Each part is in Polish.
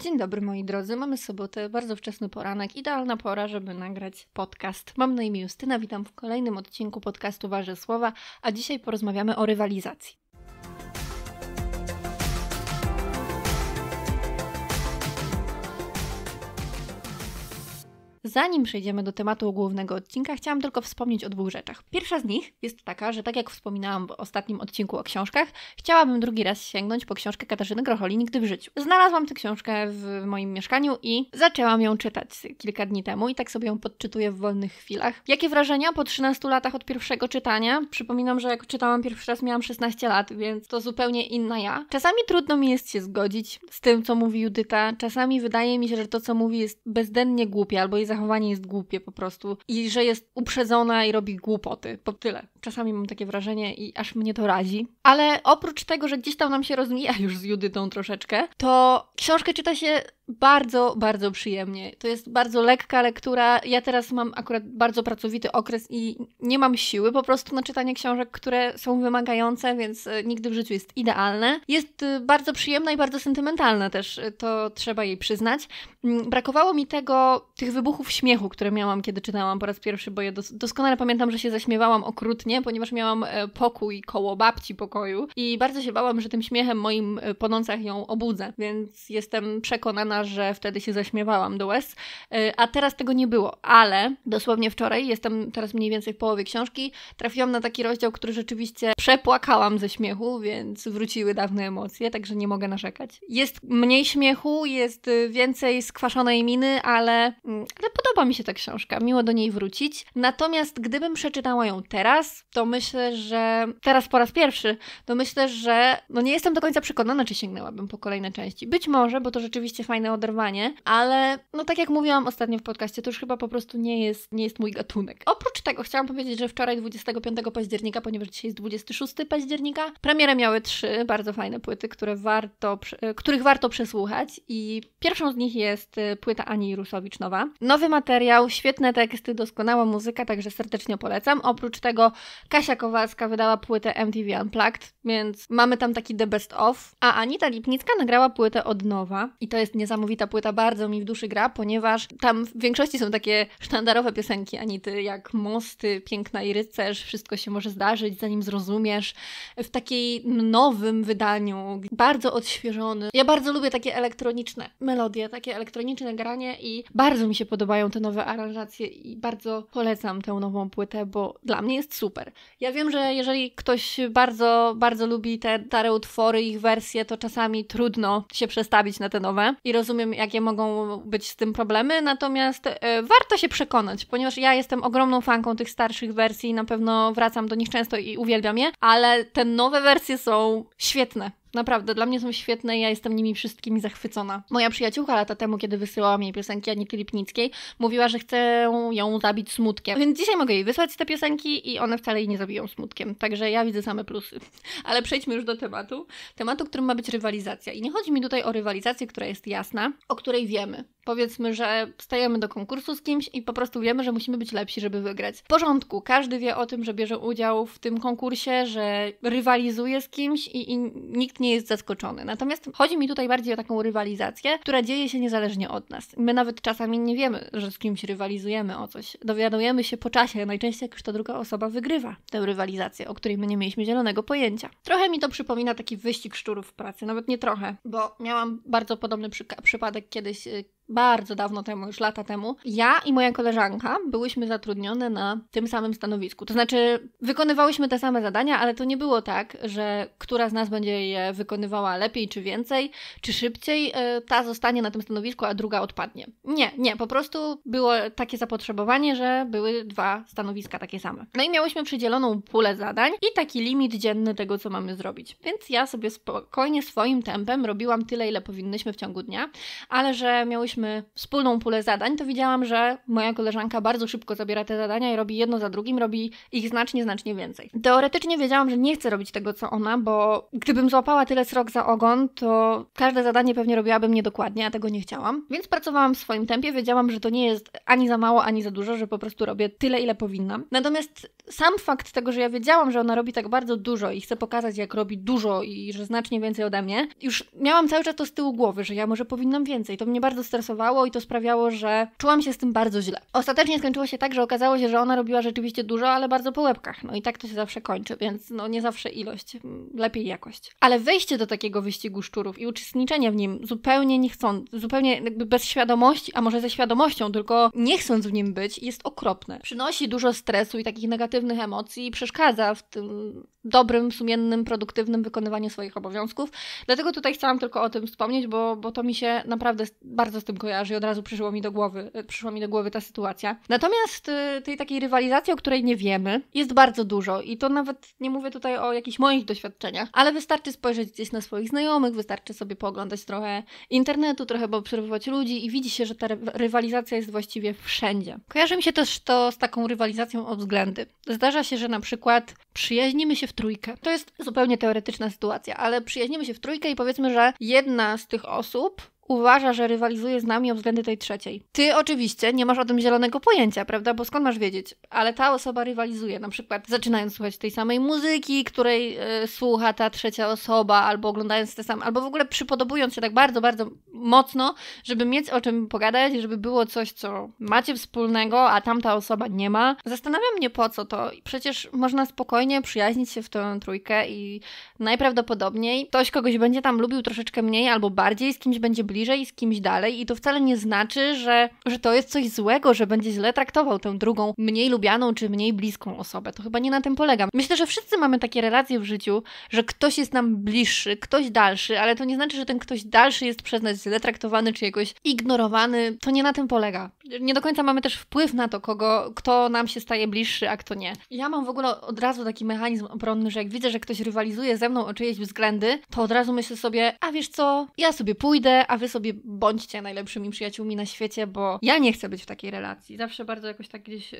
Dzień dobry moi drodzy, mamy sobotę, bardzo wczesny poranek, idealna pora, żeby nagrać podcast. Mam na imię Justyna, witam w kolejnym odcinku podcastu Waży Słowa, a dzisiaj porozmawiamy o rywalizacji. zanim przejdziemy do tematu głównego odcinka, chciałam tylko wspomnieć o dwóch rzeczach. Pierwsza z nich jest taka, że tak jak wspominałam w ostatnim odcinku o książkach, chciałabym drugi raz sięgnąć po książkę Katarzyny Grocholi Nigdy w życiu. Znalazłam tę książkę w moim mieszkaniu i zaczęłam ją czytać kilka dni temu i tak sobie ją podczytuję w wolnych chwilach. Jakie wrażenia po 13 latach od pierwszego czytania? Przypominam, że jak czytałam pierwszy raz miałam 16 lat, więc to zupełnie inna ja. Czasami trudno mi jest się zgodzić z tym, co mówi Judyta. Czasami wydaje mi się, że to, co mówi jest bezdennie głupie albo jej zachowanie zachowanie jest głupie po prostu i że jest uprzedzona i robi głupoty. Po tyle. Czasami mam takie wrażenie i aż mnie to razi. Ale oprócz tego, że gdzieś tam nam się rozmija już z Judytą troszeczkę, to książkę czyta się bardzo, bardzo przyjemnie. To jest bardzo lekka lektura. Ja teraz mam akurat bardzo pracowity okres i nie mam siły po prostu na czytanie książek, które są wymagające, więc e, nigdy w życiu jest idealne. Jest e, bardzo przyjemna i bardzo sentymentalna też, e, to trzeba jej przyznać. Mm, brakowało mi tego, tych wybuchów śmiechu, które miałam, kiedy czytałam po raz pierwszy, bo ja dos doskonale pamiętam, że się zaśmiewałam okrutnie, ponieważ miałam pokój koło babci pokoju i bardzo się bałam, że tym śmiechem moim po nocach ją obudzę, więc jestem przekonana, że wtedy się zaśmiewałam do łez, y, a teraz tego nie było, ale dosłownie wczoraj, jestem teraz mniej więcej w połowie książki, trafiłam na taki rozdział, który rzeczywiście przepłakałam ze śmiechu, więc wróciły dawne emocje, także nie mogę narzekać. Jest mniej śmiechu, jest y, więcej skwaszonej miny, ale, mm, ale podoba mi się ta książka, miło do niej wrócić. Natomiast gdybym przeczytała ją teraz, to myślę, że teraz po raz pierwszy, to myślę, że no nie jestem do końca przekonana, czy sięgnęłabym po kolejne części. Być może, bo to rzeczywiście fajne oderwanie, ale no tak jak mówiłam ostatnio w podcaście, to już chyba po prostu nie jest, nie jest mój gatunek. Oprócz tego chciałam powiedzieć, że wczoraj 25 października, ponieważ dzisiaj jest 26 października, premierę miały trzy bardzo fajne płyty, które warto, których warto przesłuchać i pierwszą z nich jest y, płyta Ani Rusowicz nowa. Nowy materiał, świetne teksty, doskonała muzyka, także serdecznie polecam. Oprócz tego Kasia Kowalska wydała płytę MTV Unplugged, więc mamy tam taki the best of, a Anita Lipnicka nagrała płytę od nowa i to jest niesamowita płyta, bardzo mi w duszy gra, ponieważ tam w większości są takie sztandarowe piosenki Anity, jak Mo mosty, piękna i rycerz, wszystko się może zdarzyć, zanim zrozumiesz. W takiej nowym wydaniu, bardzo odświeżony. Ja bardzo lubię takie elektroniczne melodie, takie elektroniczne granie i bardzo mi się podobają te nowe aranżacje i bardzo polecam tę nową płytę, bo dla mnie jest super. Ja wiem, że jeżeli ktoś bardzo, bardzo lubi te stare utwory, ich wersje, to czasami trudno się przestawić na te nowe i rozumiem, jakie mogą być z tym problemy, natomiast e, warto się przekonać, ponieważ ja jestem ogromną fanką fanką tych starszych wersji, na pewno wracam do nich często i uwielbiam je, ale te nowe wersje są świetne. Naprawdę, dla mnie są świetne, ja jestem nimi wszystkimi zachwycona. Moja przyjaciółka lata temu, kiedy wysyłała mi piosenki Aniki Lipnickiej, mówiła, że chcę ją zabić smutkiem. Więc dzisiaj mogę jej wysłać te piosenki i one wcale jej nie zabiją smutkiem. Także ja widzę same plusy. Ale przejdźmy już do tematu. Tematu, którym ma być rywalizacja. I nie chodzi mi tutaj o rywalizację, która jest jasna, o której wiemy. Powiedzmy, że stajemy do konkursu z kimś i po prostu wiemy, że musimy być lepsi, żeby wygrać. W porządku, każdy wie o tym, że bierze udział w tym konkursie, że rywalizuje z kimś i, i nikt nie jest zaskoczony. Natomiast chodzi mi tutaj bardziej o taką rywalizację, która dzieje się niezależnie od nas. My nawet czasami nie wiemy, że z kimś rywalizujemy o coś. Dowiadujemy się po czasie, najczęściej jak już ta druga osoba wygrywa tę rywalizację, o której my nie mieliśmy zielonego pojęcia. Trochę mi to przypomina taki wyścig szczurów w pracy, nawet nie trochę, bo miałam bardzo podobny przypadek kiedyś y, bardzo dawno temu, już lata temu, ja i moja koleżanka byłyśmy zatrudnione na tym samym stanowisku. To znaczy, wykonywałyśmy te same zadania, ale to nie było tak, że która z nas będzie je wykonywała lepiej, czy więcej, czy szybciej, e, ta zostanie na tym stanowisku, a druga odpadnie. Nie, nie, po prostu było takie zapotrzebowanie, że były dwa stanowiska takie same. No i miałyśmy przydzieloną pulę zadań i taki limit dzienny tego, co mamy zrobić. Więc ja sobie spokojnie swoim tempem robiłam tyle, ile powinnyśmy w ciągu dnia, ale że miałyśmy miałyśmy wspólną pulę zadań, to widziałam, że moja koleżanka bardzo szybko zabiera te zadania i robi jedno za drugim, robi ich znacznie, znacznie więcej. Teoretycznie wiedziałam, że nie chcę robić tego, co ona, bo gdybym złapała tyle srok za ogon, to każde zadanie pewnie robiłabym niedokładnie, a tego nie chciałam. Więc pracowałam w swoim tempie, wiedziałam, że to nie jest ani za mało, ani za dużo, że po prostu robię tyle, ile powinnam. Natomiast sam fakt tego, że ja wiedziałam, że ona robi tak bardzo dużo i chcę pokazać, jak robi dużo i że znacznie więcej ode mnie, już miałam cały czas to z tyłu głowy, że ja może powinnam więcej. To mnie bardzo stresowało i to sprawiało, że czułam się z tym bardzo źle. Ostatecznie skończyło się tak, że okazało się, że ona robiła rzeczywiście dużo, ale bardzo po łebkach. No i tak to się zawsze kończy, więc no nie zawsze ilość, lepiej jakość. Ale wejście do takiego wyścigu szczurów i uczestniczenie w nim zupełnie nie chcąc, zupełnie jakby bez świadomości, a może ze świadomością, tylko nie chcąc w nim być, jest okropne. Przynosi dużo stresu i takich negatywnych negatywnych emocji przeszkadza w tym dobrym, sumiennym, produktywnym wykonywaniu swoich obowiązków. Dlatego tutaj chciałam tylko o tym wspomnieć, bo, bo to mi się naprawdę bardzo z tym kojarzy i od razu przyszło mi do głowy, y, przyszła mi do głowy ta sytuacja. Natomiast y, tej takiej rywalizacji, o której nie wiemy, jest bardzo dużo i to nawet nie mówię tutaj o jakichś moich doświadczeniach, ale wystarczy spojrzeć gdzieś na swoich znajomych, wystarczy sobie pooglądać trochę internetu, trochę obserwować ludzi i widzi się, że ta rywalizacja jest właściwie wszędzie. Kojarzy mi się też to z taką rywalizacją o względy. Zdarza się, że na przykład przyjaźnimy się w trójkę. To jest zupełnie teoretyczna sytuacja, ale przyjaźnimy się w trójkę i powiedzmy, że jedna z tych osób uważa, że rywalizuje z nami o względy tej trzeciej. Ty oczywiście nie masz o tym zielonego pojęcia, prawda? Bo skąd masz wiedzieć? Ale ta osoba rywalizuje, na przykład zaczynając słuchać tej samej muzyki, której y, słucha ta trzecia osoba, albo oglądając te same, albo w ogóle przypodobując się tak bardzo, bardzo mocno, żeby mieć o czym pogadać, żeby było coś, co macie wspólnego, a tamta osoba nie ma. Zastanawiam mnie po co to. Przecież można spokojnie przyjaźnić się w tę trójkę i najprawdopodobniej ktoś kogoś będzie tam lubił troszeczkę mniej albo bardziej, z kimś będzie bliżej, i z kimś dalej i to wcale nie znaczy, że, że to jest coś złego, że będzie źle traktował tę drugą, mniej lubianą czy mniej bliską osobę. To chyba nie na tym polega. Myślę, że wszyscy mamy takie relacje w życiu, że ktoś jest nam bliższy, ktoś dalszy, ale to nie znaczy, że ten ktoś dalszy jest przez nas źle detraktowany, czy jakoś ignorowany, to nie na tym polega. Nie do końca mamy też wpływ na to, kogo, kto nam się staje bliższy, a kto nie. Ja mam w ogóle od razu taki mechanizm obronny, że jak widzę, że ktoś rywalizuje ze mną o czyjeś względy, to od razu myślę sobie, a wiesz co, ja sobie pójdę, a wy sobie bądźcie najlepszymi przyjaciółmi na świecie, bo ja nie chcę być w takiej relacji. Zawsze bardzo jakoś tak gdzieś yy,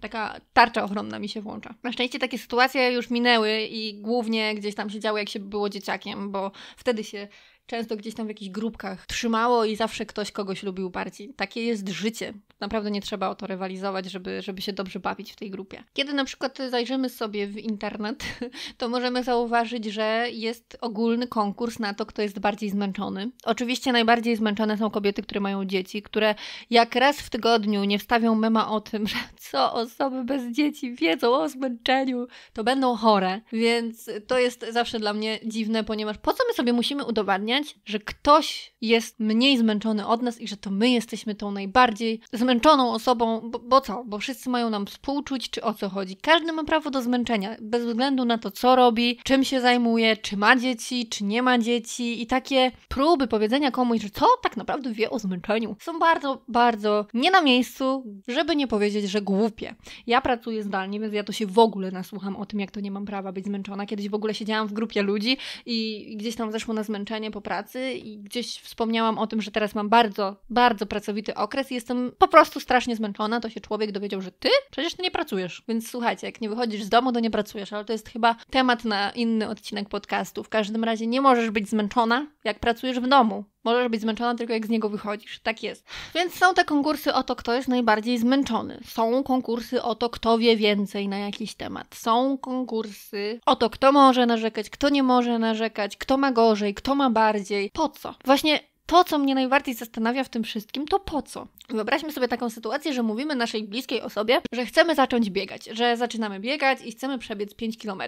taka tarcza ochronna mi się włącza. Na szczęście takie sytuacje już minęły i głównie gdzieś tam się działy, jak się było dzieciakiem, bo wtedy się często gdzieś tam w jakichś grupkach trzymało i zawsze ktoś kogoś lubił bardziej. Takie jest życie. Naprawdę nie trzeba o to rywalizować, żeby, żeby się dobrze bawić w tej grupie. Kiedy na przykład zajrzymy sobie w internet, to możemy zauważyć, że jest ogólny konkurs na to, kto jest bardziej zmęczony. Oczywiście najbardziej zmęczone są kobiety, które mają dzieci, które jak raz w tygodniu nie wstawią mema o tym, że co osoby bez dzieci wiedzą o zmęczeniu, to będą chore. Więc to jest zawsze dla mnie dziwne, ponieważ po co my sobie musimy udowadniać, że ktoś jest mniej zmęczony od nas i że to my jesteśmy tą najbardziej zmęczoną osobą, bo, bo co? Bo wszyscy mają nam współczuć, czy o co chodzi. Każdy ma prawo do zmęczenia, bez względu na to, co robi, czym się zajmuje, czy ma dzieci, czy nie ma dzieci i takie próby powiedzenia komuś, że co tak naprawdę wie o zmęczeniu, są bardzo, bardzo nie na miejscu, żeby nie powiedzieć, że głupie. Ja pracuję zdalnie, więc ja to się w ogóle nasłucham o tym, jak to nie mam prawa być zmęczona. Kiedyś w ogóle siedziałam w grupie ludzi i gdzieś tam zeszło na zmęczenie po pracy i gdzieś wspomniałam o tym, że teraz mam bardzo, bardzo pracowity okres i jestem po prostu strasznie zmęczona, to się człowiek dowiedział, że ty przecież ty nie pracujesz. Więc słuchajcie, jak nie wychodzisz z domu, to nie pracujesz, ale to jest chyba temat na inny odcinek podcastu. W każdym razie nie możesz być zmęczona, jak pracujesz w domu. Możesz być zmęczona tylko jak z niego wychodzisz. Tak jest. Więc są te konkursy o to, kto jest najbardziej zmęczony. Są konkursy o to, kto wie więcej na jakiś temat. Są konkursy o to, kto może narzekać, kto nie może narzekać, kto ma gorzej, kto ma bardziej. Po co? Właśnie to, co mnie najbardziej zastanawia w tym wszystkim, to po co? Wyobraźmy sobie taką sytuację, że mówimy naszej bliskiej osobie, że chcemy zacząć biegać, że zaczynamy biegać i chcemy przebiec 5 km.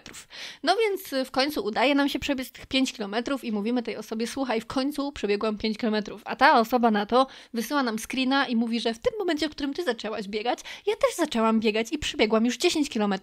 No więc y, w końcu udaje nam się przebiec tych 5 km i mówimy tej osobie: Słuchaj, w końcu przebiegłam 5 km. A ta osoba na to wysyła nam screena i mówi, że w tym momencie, w którym ty zaczęłaś biegać, ja też zaczęłam biegać i przebiegłam już 10 km.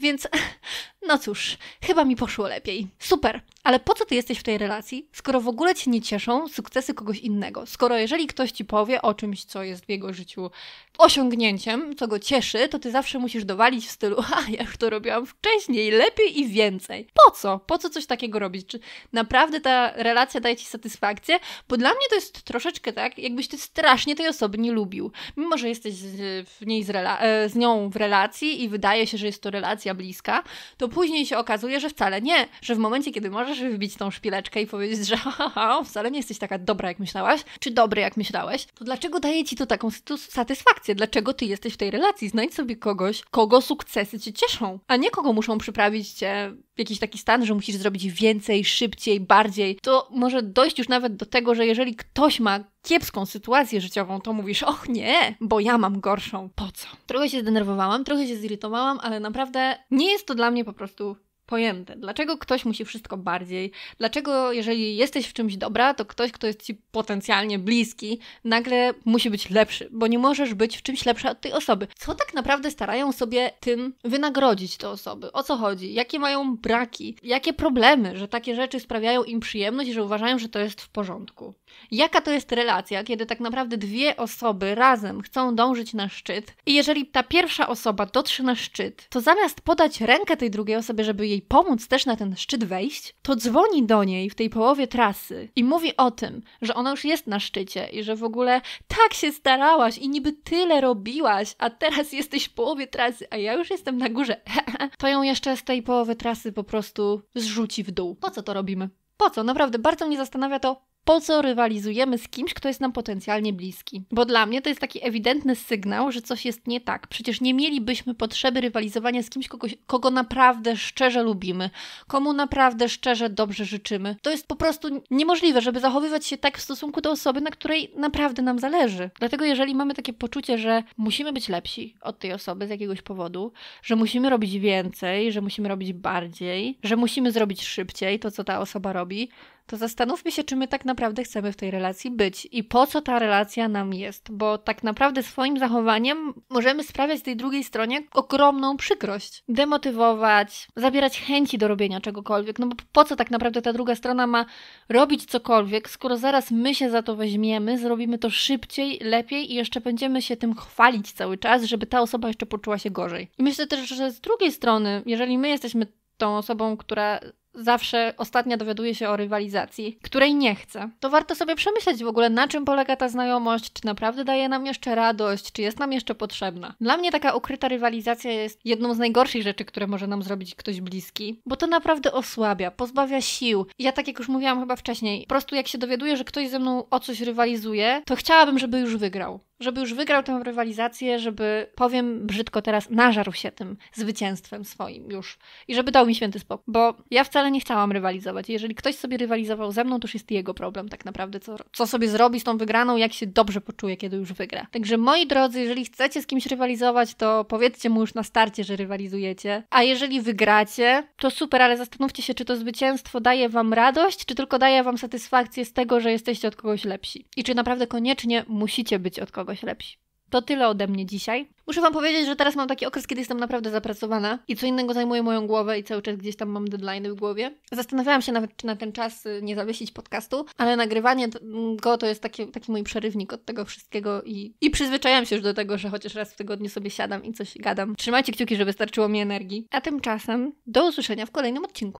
Więc no cóż, chyba mi poszło lepiej. Super, ale po co ty jesteś w tej relacji, skoro w ogóle cię nie cieszą sukcesy kogoś innego. Skoro jeżeli ktoś ci powie o czymś, co jest w jego życiu osiągnięciem, co go cieszy, to ty zawsze musisz dowalić w stylu, a ja już to robiłam wcześniej, lepiej i więcej. Po co? Po co coś takiego robić? Czy naprawdę ta relacja daje ci satysfakcję? Bo dla mnie to jest troszeczkę tak, jakbyś ty strasznie tej osoby nie lubił. Mimo, że jesteś z, w niej z, e, z nią w relacji i wydaje się, że jest to relacja bliska, to później się okazuje, że wcale nie. Że w momencie, kiedy możesz wybić tą szpileczkę i powiedzieć, że ha, ha, ha wcale nie jesteś taka dobra, jak myślałaś, czy dobry, jak myślałeś, to dlaczego daje ci to taką satysfakcję? Dlaczego ty jesteś w tej relacji? Znajdź sobie kogoś, kogo sukcesy cię cieszą, a nie kogo muszą przyprawić cię w jakiś taki stan, że musisz zrobić więcej, szybciej, bardziej. To może dojść już nawet do tego, że jeżeli ktoś ma kiepską sytuację życiową, to mówisz, och nie, bo ja mam gorszą, po co? Trochę się zdenerwowałam, trochę się zirytowałam, ale naprawdę nie jest to dla mnie po prostu pojęte. Dlaczego ktoś musi wszystko bardziej? Dlaczego, jeżeli jesteś w czymś dobra, to ktoś, kto jest ci potencjalnie bliski, nagle musi być lepszy, bo nie możesz być w czymś lepsza od tej osoby. Co tak naprawdę starają sobie tym wynagrodzić te osoby? O co chodzi? Jakie mają braki? Jakie problemy, że takie rzeczy sprawiają im przyjemność, że uważają, że to jest w porządku? Jaka to jest relacja, kiedy tak naprawdę dwie osoby razem chcą dążyć na szczyt i jeżeli ta pierwsza osoba dotrze na szczyt, to zamiast podać rękę tej drugiej osobie, żeby jej pomóc też na ten szczyt wejść, to dzwoni do niej w tej połowie trasy i mówi o tym, że ona już jest na szczycie i że w ogóle tak się starałaś i niby tyle robiłaś, a teraz jesteś w połowie trasy, a ja już jestem na górze. to ją jeszcze z tej połowy trasy po prostu zrzuci w dół. Po co to robimy? Po co? Naprawdę bardzo mnie zastanawia to, po co rywalizujemy z kimś, kto jest nam potencjalnie bliski? Bo dla mnie to jest taki ewidentny sygnał, że coś jest nie tak. Przecież nie mielibyśmy potrzeby rywalizowania z kimś, kogoś, kogo naprawdę szczerze lubimy, komu naprawdę szczerze dobrze życzymy. To jest po prostu niemożliwe, żeby zachowywać się tak w stosunku do osoby, na której naprawdę nam zależy. Dlatego, jeżeli mamy takie poczucie, że musimy być lepsi od tej osoby z jakiegoś powodu, że musimy robić więcej, że musimy robić bardziej, że musimy zrobić szybciej to, co ta osoba robi, to zastanówmy się, czy my tak naprawdę chcemy w tej relacji być i po co ta relacja nam jest, bo tak naprawdę swoim zachowaniem możemy sprawiać tej drugiej stronie ogromną przykrość, demotywować, zabierać chęci do robienia czegokolwiek, no bo po co tak naprawdę ta druga strona ma robić cokolwiek, skoro zaraz my się za to weźmiemy, zrobimy to szybciej, lepiej i jeszcze będziemy się tym chwalić cały czas, żeby ta osoba jeszcze poczuła się gorzej. I myślę też, że z drugiej strony, jeżeli my jesteśmy tą osobą, która zawsze ostatnia dowiaduje się o rywalizacji, której nie chce, to warto sobie przemyśleć w ogóle, na czym polega ta znajomość, czy naprawdę daje nam jeszcze radość, czy jest nam jeszcze potrzebna. Dla mnie taka ukryta rywalizacja jest jedną z najgorszych rzeczy, które może nam zrobić ktoś bliski, bo to naprawdę osłabia, pozbawia sił. Ja tak jak już mówiłam chyba wcześniej, po prostu jak się dowiaduję, że ktoś ze mną o coś rywalizuje, to chciałabym, żeby już wygrał żeby już wygrał tę rywalizację, żeby, powiem brzydko teraz, nażarł się tym zwycięstwem swoim już i żeby dał mi święty spokój, bo ja wcale nie chciałam rywalizować. Jeżeli ktoś sobie rywalizował ze mną, to już jest jego problem tak naprawdę, co, co sobie zrobi z tą wygraną, jak się dobrze poczuje, kiedy już wygra. Także moi drodzy, jeżeli chcecie z kimś rywalizować, to powiedzcie mu już na starcie, że rywalizujecie, a jeżeli wygracie, to super, ale zastanówcie się, czy to zwycięstwo daje wam radość, czy tylko daje wam satysfakcję z tego, że jesteście od kogoś lepsi i czy naprawdę koniecznie musicie być od kogoś kogoś lepsi. To tyle ode mnie dzisiaj. Muszę Wam powiedzieć, że teraz mam taki okres, kiedy jestem naprawdę zapracowana i co innego zajmuje moją głowę i cały czas gdzieś tam mam deadline w głowie. Zastanawiałam się nawet, czy na ten czas y, nie zawiesić podcastu, ale nagrywanie go to jest taki, taki mój przerywnik od tego wszystkiego i, i przyzwyczajam się już do tego, że chociaż raz w tygodniu sobie siadam i coś gadam. Trzymajcie kciuki, żeby starczyło mi energii. A tymczasem do usłyszenia w kolejnym odcinku.